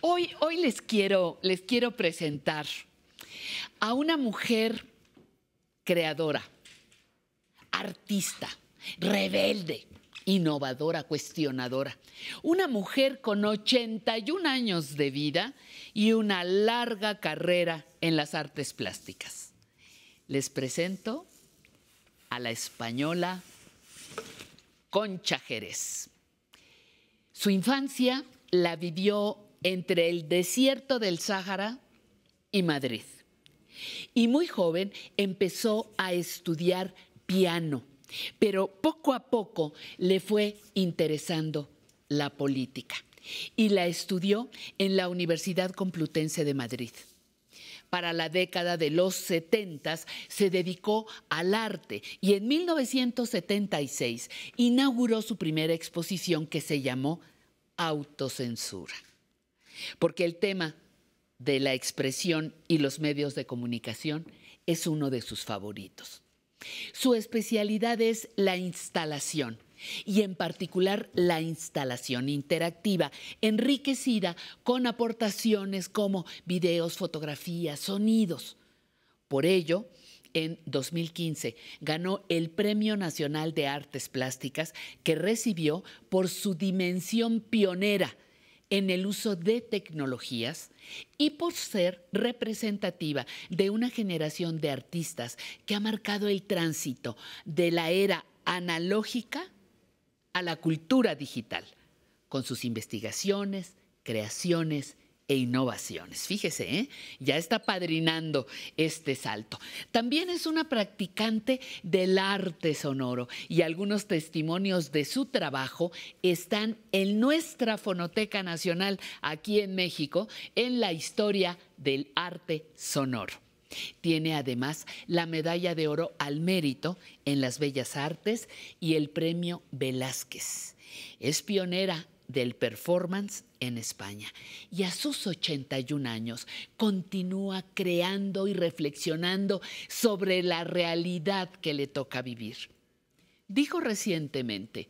Hoy, les, quiero, les quiero presentar a una mujer creadora, artista, rebelde, innovadora, cuestionadora. Una mujer con 81 años de vida y una larga carrera en las artes plásticas. Les presento a la española Concha Jerez. Su infancia la vivió entre el desierto del Sáhara y Madrid. Y muy joven empezó a estudiar piano, pero poco a poco le fue interesando la política y la estudió en la Universidad Complutense de Madrid. Para la década de los 70 se dedicó al arte y en 1976 inauguró su primera exposición que se llamó Autocensura. Porque el tema de la expresión y los medios de comunicación es uno de sus favoritos. Su especialidad es la instalación y en particular la instalación interactiva, enriquecida con aportaciones como videos, fotografías, sonidos. Por ello, en 2015 ganó el Premio Nacional de Artes Plásticas que recibió por su dimensión pionera en el uso de tecnologías y por ser representativa de una generación de artistas que ha marcado el tránsito de la era analógica a la cultura digital, con sus investigaciones, creaciones e innovaciones. Fíjese, ¿eh? ya está padrinando este salto. También es una practicante del arte sonoro y algunos testimonios de su trabajo están en nuestra Fonoteca Nacional aquí en México en la historia del arte sonoro. Tiene además la medalla de oro al mérito en las bellas artes y el premio Velázquez. Es pionera del performance en España. Y a sus 81 años continúa creando y reflexionando sobre la realidad que le toca vivir. Dijo recientemente,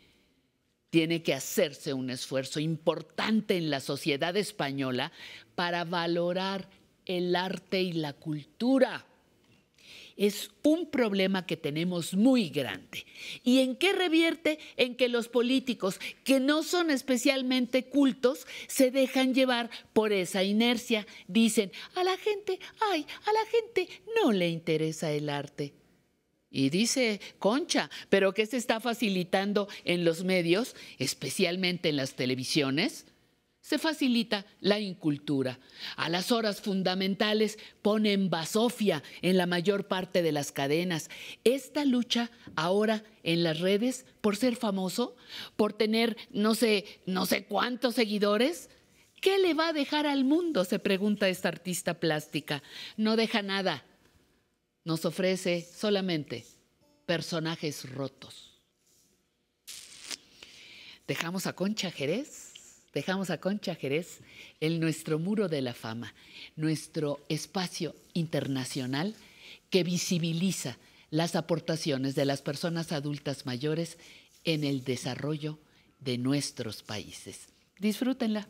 tiene que hacerse un esfuerzo importante en la sociedad española para valorar el arte y la cultura es un problema que tenemos muy grande. ¿Y en qué revierte? En que los políticos que no son especialmente cultos se dejan llevar por esa inercia. Dicen, a la gente, ay, a la gente no le interesa el arte. Y dice Concha, pero ¿qué se está facilitando en los medios, especialmente en las televisiones? se facilita la incultura. A las horas fundamentales ponen basofia en la mayor parte de las cadenas. Esta lucha ahora en las redes por ser famoso, por tener no sé, no sé cuántos seguidores, ¿qué le va a dejar al mundo? se pregunta esta artista plástica. No deja nada. Nos ofrece solamente personajes rotos. Dejamos a Concha Jerez dejamos a Concha Jerez en nuestro muro de la fama, nuestro espacio internacional que visibiliza las aportaciones de las personas adultas mayores en el desarrollo de nuestros países. Disfrútenla.